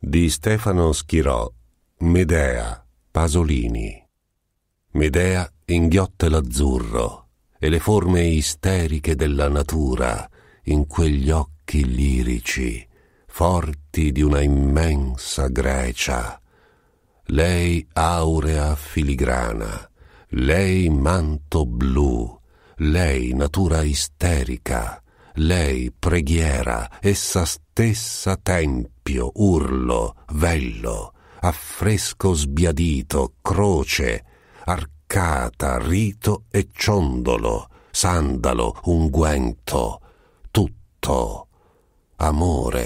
di Stefano Schirò, Medea, Pasolini. Medea inghiotte l'azzurro e le forme isteriche della natura in quegli occhi lirici, forti di una immensa Grecia. Lei aurea filigrana, lei manto blu, lei natura isterica, lei preghiera, essa stessa tempo Scippio, urlo, vello, affresco sbiadito, croce, arcata, rito e ciondolo, sandalo, unguento, tutto, amore